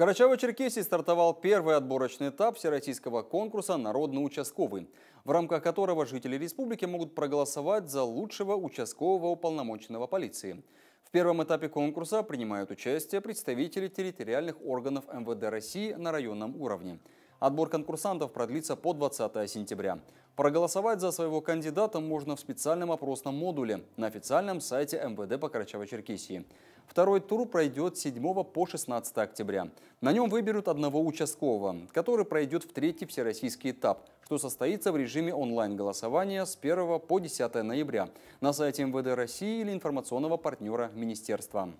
Карачаево-Черкесии стартовал первый отборочный этап всероссийского конкурса «Народно-участковый», в рамках которого жители республики могут проголосовать за лучшего участкового уполномоченного полиции. В первом этапе конкурса принимают участие представители территориальных органов МВД России на районном уровне. Отбор конкурсантов продлится по 20 сентября. Проголосовать за своего кандидата можно в специальном опросном модуле на официальном сайте МВД по Карачаево-Черкесии. Второй тур пройдет с 7 по 16 октября. На нем выберут одного участкового, который пройдет в третий всероссийский этап, что состоится в режиме онлайн-голосования с 1 по 10 ноября на сайте МВД России или информационного партнера министерства.